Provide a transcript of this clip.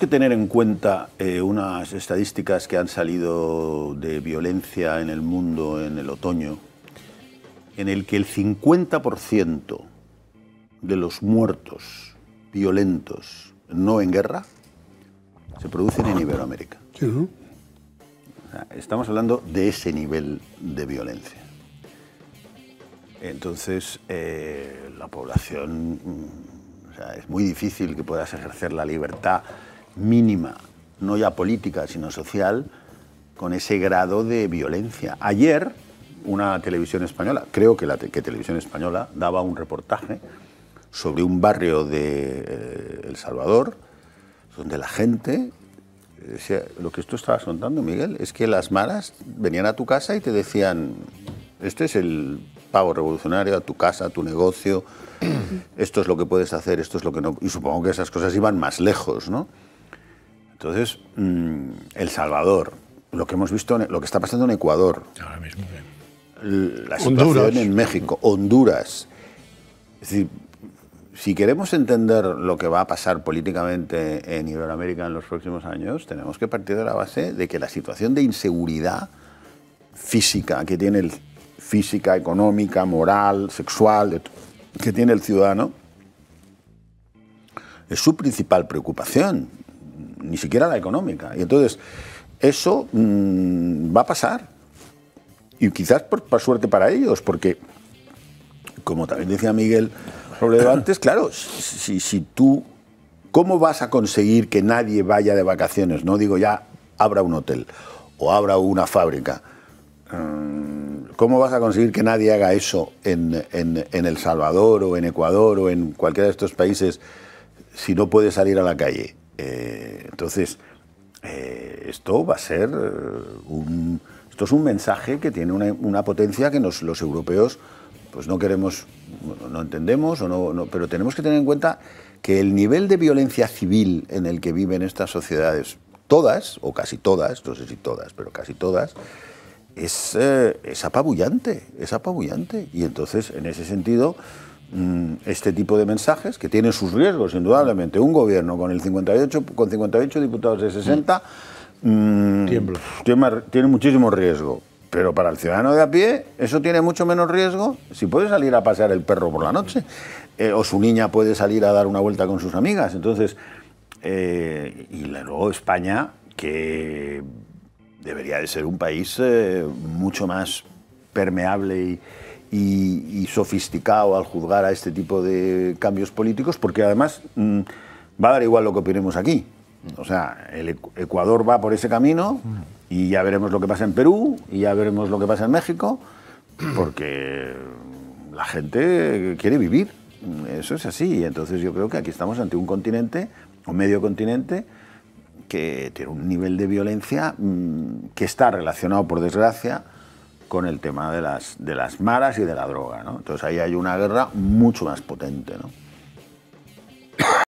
que tener en cuenta eh, unas estadísticas que han salido de violencia en el mundo en el otoño, en el que el 50% de los muertos violentos no en guerra se producen en Iberoamérica. estamos hablando de ese nivel de violencia. Entonces, eh, la población, mm, es muy difícil que puedas ejercer la libertad mínima, no ya política, sino social, con ese grado de violencia. Ayer, una televisión española, creo que, la televisión española, daba un reportaje sobre un barrio de eh, El Salvador, donde la gente eh, decía, lo que tú estabas contando, Miguel, es que las malas venían a tu casa y te decían, este es el pavo revolucionario, a tu casa, a tu negocio, esto es lo que puedes hacer, esto es lo que no... Y supongo que esas cosas iban más lejos, ¿no? Entonces, mm, El Salvador, lo que hemos visto, lo que está pasando en Ecuador. mismo. La situación en México, Honduras. si queremos entender lo que va a pasar políticamente en Iberoamérica en los próximos años, tenemos que partir de la base de que la situación de inseguridad física que tiene el física, económica, moral, sexual, que tiene el ciudadano, es su principal preocupación ni siquiera la económica. Y entonces, eso mm, va a pasar. Y quizás por, suerte para ellos, porque, como también decía Miguel Robledo antes, claro, si, si tú, ¿cómo vas a conseguir que nadie vaya de vacaciones? No digo ya, abra un hotel o abra una fábrica. Mm, ¿Cómo vas a conseguir que nadie haga eso en, en, en, El Salvador o en Ecuador o en cualquiera de estos países si no puedes salir a la calle? Eh, entonces, eh, esto va a ser eh, un... Esto es un mensaje que tiene una, potencia que nos, los europeos pues no queremos, no entendemos, o no, pero tenemos que tener en cuenta que el nivel de violencia civil en el que viven estas sociedades, todas, o casi todas, no sé si todas, pero casi todas, es, es apabullante, es apabullante. Y entonces, en ese sentido, Mm, este tipo de mensajes, que tiene sus riesgos, indudablemente. Un gobierno con, el 58, con 58 diputados de 60 mm, tiene, muchísimo riesgo. Pero para el ciudadano de a pie, eso tiene mucho menos riesgo. Si puede salir a pasear el perro por la noche, eh, o su niña puede salir a dar una vuelta con sus amigas. Entonces, eh, y luego España, que debería de ser un país eh, mucho más permeable y, y, sofisticado al juzgar a este tipo de cambios políticos, porque además mm, va a dar igual lo que opinemos aquí. O sea, el Ecuador va por ese camino y ya veremos lo que pasa en Perú y ya veremos lo que pasa en México, porque la gente quiere vivir. Eso es así. Y Entonces yo creo que aquí estamos ante un continente, o medio continente, que tiene un nivel de violencia mm, que está relacionado, por desgracia, con el tema de las, de las maras y de la droga. ¿no? Entonces ahí hay una guerra mucho más potente. ¿no?